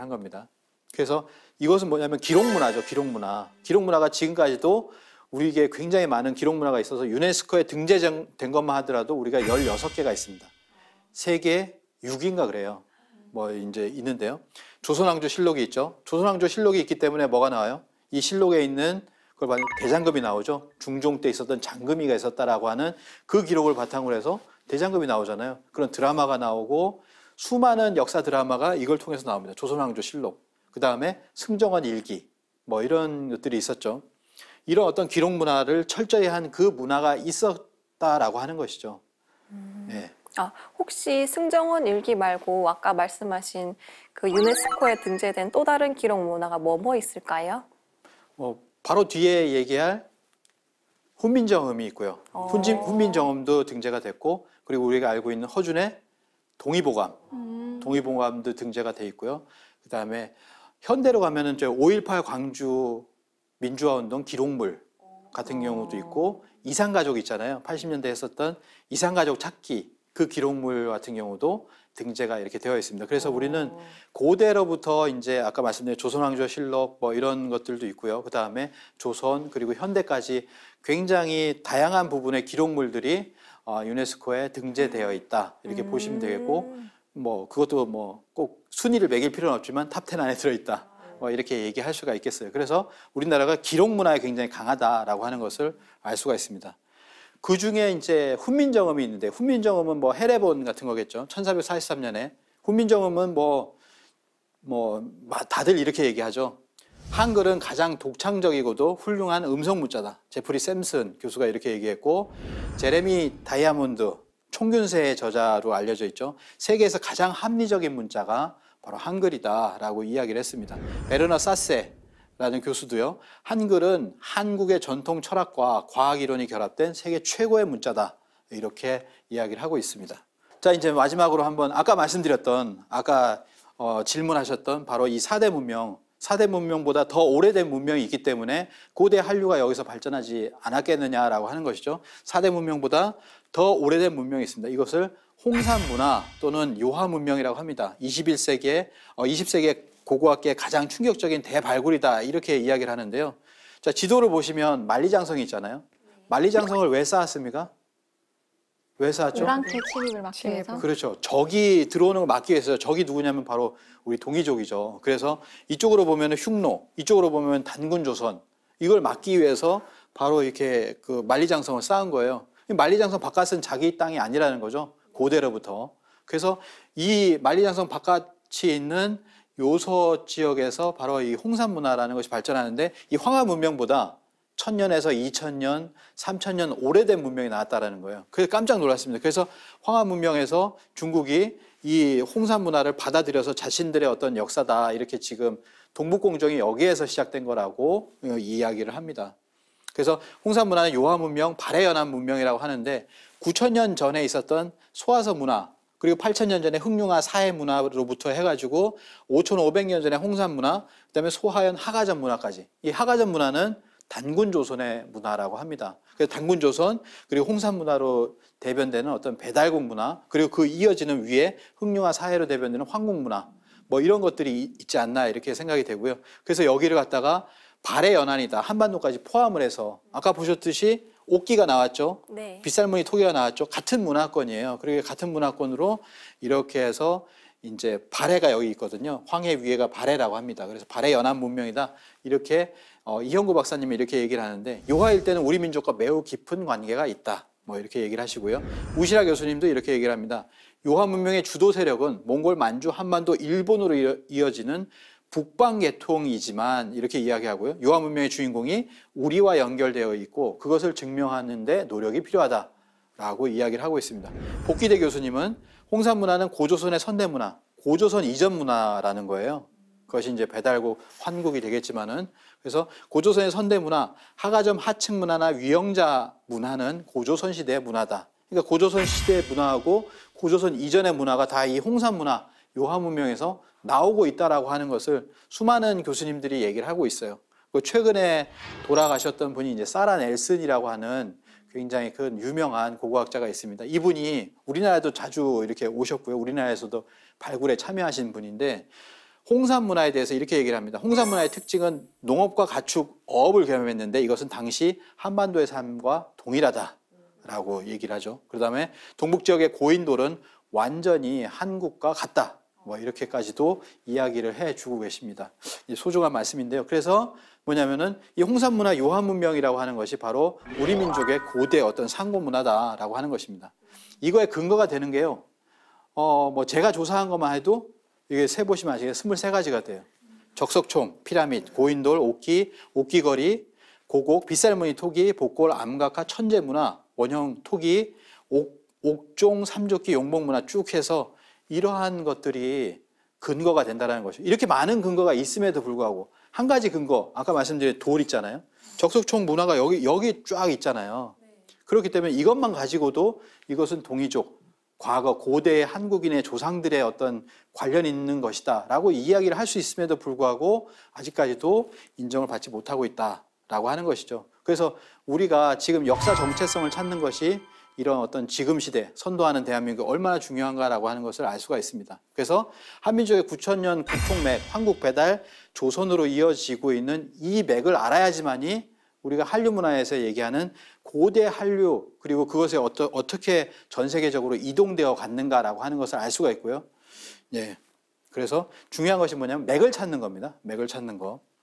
한 겁니다. 그래서 이것은 뭐냐면 기록 문화죠. 기록 문화. 기록 문화가 지금까지도 우리에게 굉장히 많은 기록 문화가 있어서 유네스코에 등재된 것만 하더라도 우리가 16개가 있습니다. 세계 6인가 그래요. 뭐 이제 있는데요. 조선왕조 실록이 있죠. 조선왕조 실록이 있기 때문에 뭐가 나와요? 이 실록에 있는 그걸 봐 대장금이 나오죠. 중종 때 있었던 장금이가 있었다라고 하는 그 기록을 바탕으로 해서 대장금이 나오잖아요. 그런 드라마가 나오고 수많은 역사 드라마가 이걸 통해서 나옵니다. 조선왕조 실록, 그 다음에 승정원 일기, 뭐 이런 것들이 있었죠. 이런 어떤 기록 문화를 철저히 한 그 문화가 있었다라고 하는 것이죠. 음. 네. 아, 혹시 승정원 일기 말고 아까 말씀하신 그 유네스코에 등재된 또 다른 기록 문화가 뭐뭐 있을까요? 뭐 바로 뒤에 얘기할 훈민정음이 있고요. 어... 훈민정음도 등재가 됐고 그리고 우리가 알고 있는 허준의 동의보감, 음. 동의보감도 등재가 돼 있고요. 그 다음에 현대로 가면은 5.18 광주 민주화운동 기록물 같은 어. 경우도 있고 이상가족 있잖아요. 80년대 했었던 이상가족 찾기 그 기록물 같은 경우도 등재가 이렇게 되어 있습니다. 그래서 어. 우리는 고대로부터 이제 아까 말씀드린 조선왕조 실록 뭐 이런 것들도 있고요. 그 다음에 조선 그리고 현대까지 굉장히 다양한 부분의 기록물들이 어, 유네스코에 등재되어 있다 이렇게 음. 보시면 되겠고 뭐 그것도 뭐 꼭 순위를 매길 필요는 없지만 탑텐 안에 들어있다 뭐 이렇게 얘기할 수가 있겠어요. 그래서 우리나라가 기록 문화에 굉장히 강하다라고 하는 것을 알 수가 있습니다. 그 중에 이제 훈민정음이 있는데 훈민정음은 뭐 해례본 같은 거겠죠. 1443년에 훈민정음은 뭐뭐 뭐, 뭐 다들 이렇게 얘기하죠. 한글은 가장 독창적이고도 훌륭한 음성 문자다. 제프리 샘슨 교수가 이렇게 얘기했고 제레미 다이아몬드 총균세의 저자로 알려져 있죠. 세계에서 가장 합리적인 문자가 바로 한글이다라고 이야기를 했습니다. 베르너 사세라는 교수도요. 한글은 한국의 전통 철학과 과학 이론이 결합된 세계 최고의 문자다. 이렇게 이야기를 하고 있습니다. 자, 이제 마지막으로 한번 아까 말씀드렸던 아까 어, 질문하셨던 바로 이 4대 문명 사대 문명보다 더 오래된 문명이기 있 때문에 고대 한류가 여기서 발전하지 않았겠느냐라고 하는 것이죠. 사대 문명보다 더 오래된 문명이 있습니다. 이것을 홍산 문화 또는 요하 문명이라고 합니다. 21세기에 20세기의 어, 고고학계의 가장 충격적인 대발굴이다 이렇게 이야기를 하는데요. 자, 지도를 보시면 만리장성이 있잖아요. 만리장성을 왜 쌓았습니까? 왜 샀죠? 오랑캐 침입을 막기 위해서? 그렇죠. 적이 들어오는 걸 막기 위해서 적이 누구냐면 바로 우리 동이족이죠. 그래서 이쪽으로 보면 흉노, 이쪽으로 보면 단군조선 이걸 막기 위해서 바로 이렇게 그 만리장성을 쌓은 거예요. 만리장성 바깥은 자기 땅이 아니라는 거죠. 고대로부터. 그래서 이 만리장성 바깥이 있는 요서 지역에서 바로 이 홍산 문화라는 것이 발전하는데 이 황하 문명보다 천년에서 이천년, 삼천년 오래된 문명이 나왔다라는 거예요. 그래서 깜짝 놀랐습니다. 그래서 황하 문명에서 중국이 이 홍산 문화를 받아들여서 자신들의 어떤 역사다 이렇게 지금 동북공정이 여기에서 시작된 거라고 어, 이야기를 합니다. 그래서 홍산 문화는 요하 문명, 발해 연합 문명이라고 하는데 9천년 전에 있었던 소아서 문화 그리고 8천년 전에 흑룡화사회 문화로부터 해가지고 5,500년 전에 홍산 문화, 그다음에 소하연 하가전 문화까지 이 하가전 문화는 단군 조선의 문화라고 합니다. 그래서 단군 조선 그리고 홍산 문화로 대변되는 어떤 배달공 문화 그리고 그 이어지는 위에 흑룡화 사회로 대변되는 황궁 문화 뭐 이런 것들이 있지 않나 이렇게 생각이 되고요. 그래서 여기를 갖다가 발해 연안이다 한반도까지 포함을 해서 아까 보셨듯이 옥기가 나왔죠. 네. 빗살무늬 토기가 나왔죠. 같은 문화권이에요. 그리고 같은 문화권으로 이렇게 해서 이제 발해가 여기 있거든요. 황해 위에가 발해라고 합니다. 그래서 발해 연합 문명이다. 이렇게 어, 이형구 박사님이 이렇게 얘기를 하는데 요가일 때는 우리 민족과 매우 깊은 관계가 있다. 뭐 이렇게 얘기를 하시고요. 우시라 교수님도 이렇게 얘기를 합니다. 요하 문명의 주도 세력은 몽골 만주 한반도 일본으로 이어지는 북방 계통이지만 이렇게 이야기하고요. 요하 문명의 주인공이 우리와 연결되어 있고 그것을 증명하는데 노력이 필요하다라고 이야기를 하고 있습니다. 복귀대 교수님은 홍산 문화는 고조선의 선대 문화, 고조선 이전 문화라는 거예요. 그것이 이제 배달국 환국이 되겠지만은 그래서 고조선의 선대 문화, 하가점 하층 문화나 위영자 문화는 고조선 시대의 문화다. 그러니까 고조선 시대의 문화하고 고조선 이전의 문화가 다 이 홍산 문화, 요하 문명에서 나오고 있다라고 하는 것을 수많은 교수님들이 얘기를 하고 있어요. 그 최근에 돌아가셨던 분이 이제 사라 넬슨이라고 하는 굉장히 큰 유명한 고고학자가 있습니다. 이분이 우리나라도 자주 이렇게 오셨고요. 우리나라에서도 발굴에 참여하신 분인데 홍산 문화에 대해서 이렇게 얘기를 합니다. 홍산 문화의 특징은 농업과 가축, 어업을 경험했는데 이것은 당시 한반도의 삶과 동일하다라고 얘기를 하죠. 그다음에 동북 지역의 고인돌은 완전히 한국과 같다. 뭐 이렇게까지도 이야기를 해 주고 계십니다. 소중한 말씀인데요. 그래서 뭐냐면은 이 홍산문화 요한문명이라고 하는 것이 바로 우리 민족의 고대 어떤 상고문화다라고 하는 것입니다. 이거에 근거가 되는 게요. 어, 뭐 제가 조사한 것만 해도 이게 세 보시면 아시겠어요? 23가지가 돼요. 적석총, 피라밋 고인돌, 옥기, 옥기거리, 고곡, 빗살무늬 토기, 복골, 암각화, 천재문화, 원형 토기, 옥, 옥종, 삼족기 용복문화 쭉 해서 이러한 것들이 근거가 된다는 것이죠. 이렇게 많은 근거가 있음에도 불구하고 한 가지 근거, 아까 말씀드린 돌 있잖아요. 적석총 문화가 여기, 여기 쫙 있잖아요. 네. 그렇기 때문에 이것만 가지고도 이것은 동이족, 과거 고대 한국인의 조상들의 어떤 관련 있는 것이다 라고 이야기를 할 수 있음에도 불구하고 아직까지도 인정을 받지 못하고 있다 라고 하는 것이죠. 그래서 우리가 지금 역사 정체성을 찾는 것이 이런 어떤 지금 시대 선도하는 대한민국이 얼마나 중요한가라고 하는 것을 알 수가 있습니다. 그래서 한민족의 9천년 국통맥, 한국 배달, 조선으로 이어지고 있는 이 맥을 알아야지만이 우리가 한류 문화에서 얘기하는 고대 한류 그리고 그것에 어떠, 어떻게 전 세계적으로 이동되어 갔는가라고 하는 것을 알 수가 있고요. 예. 그래서 중요한 것이 뭐냐면 맥을 찾는 겁니다. 맥을 찾는 거.